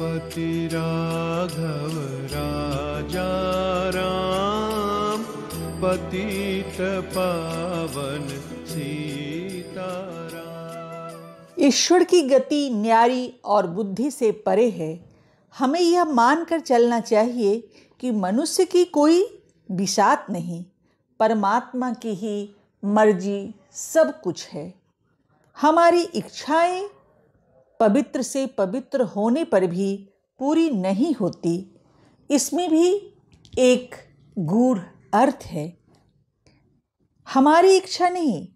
पति राघव राजा राम पतित पावन ईश्वर की गति न्यारी और बुद्धि से परे है हमें यह मानकर चलना चाहिए कि मनुष्य की कोई विषात नहीं परमात्मा की ही मर्जी सब कुछ है हमारी इच्छाएं पवित्र से पवित्र होने पर भी पूरी नहीं होती इसमें भी एक गूढ़ अर्थ है हमारी इच्छा नहीं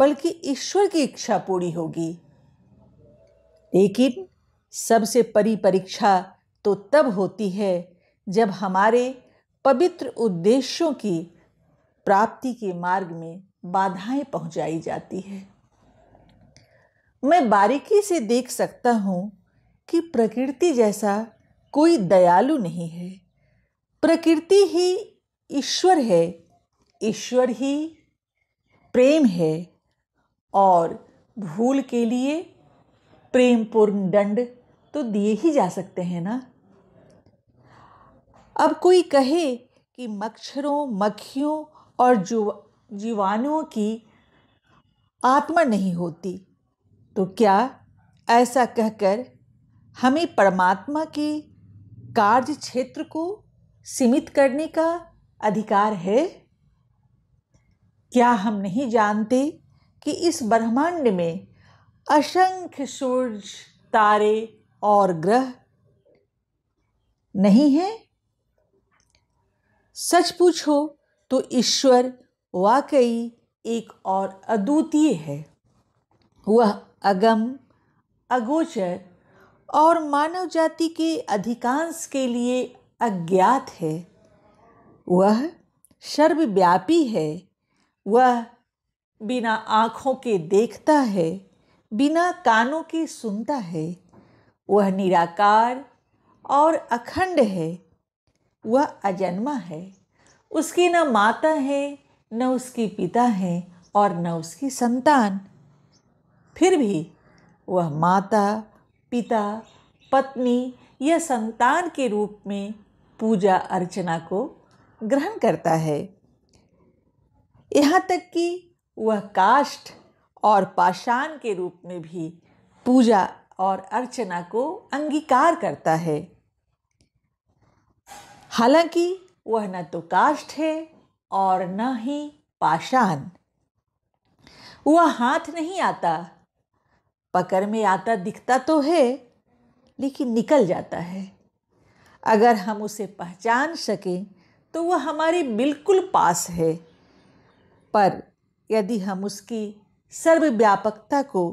बल्कि ईश्वर की इच्छा पूरी होगी लेकिन सबसे परी परीक्षा तो तब होती है जब हमारे पवित्र उद्देश्यों की प्राप्ति के मार्ग में बाधाएं पहुंचाई जाती है मैं बारीकी से देख सकता हूँ कि प्रकृति जैसा कोई दयालु नहीं है प्रकृति ही ईश्वर है ईश्वर ही प्रेम है और भूल के लिए प्रेमपूर्ण दंड तो दिए ही जा सकते हैं ना अब कोई कहे कि मच्छरों मक्खियों और जीवाणुओं की आत्मा नहीं होती तो क्या ऐसा कहकर हमें परमात्मा के कार्य क्षेत्र को सीमित करने का अधिकार है क्या हम नहीं जानते कि इस ब्रह्मांड में असंख्य सूर्य तारे और ग्रह नहीं हैं सच पूछो तो ईश्वर वाकई एक और अद्वितीय है वह अगम अगोचर और मानव जाति के अधिकांश के लिए अज्ञात है वह सर्वव्यापी है वह बिना आँखों के देखता है बिना कानों के सुनता है वह निराकार और अखंड है वह अजन्मा है उसकी न माता है न उसकी पिता है और न उसकी संतान फिर भी वह माता पिता पत्नी या संतान के रूप में पूजा अर्चना को ग्रहण करता है यहाँ तक कि वह काष्ठ और पाषाण के रूप में भी पूजा और अर्चना को अंगीकार करता है हालांकि वह न तो काष्ठ है और न ही पाषाण वह हाथ नहीं आता पकड़ में आता दिखता तो है लेकिन निकल जाता है अगर हम उसे पहचान सकें तो वह हमारे बिल्कुल पास है पर यदि हम उसकी सर्वव्यापकता को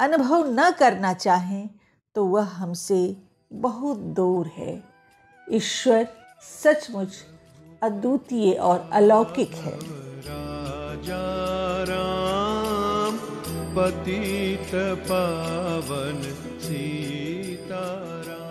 अनुभव न करना चाहें तो वह हमसे बहुत दूर है ईश्वर सचमुच अद्वितीय और अलौकिक है राजा राम पतित पावन सीतारा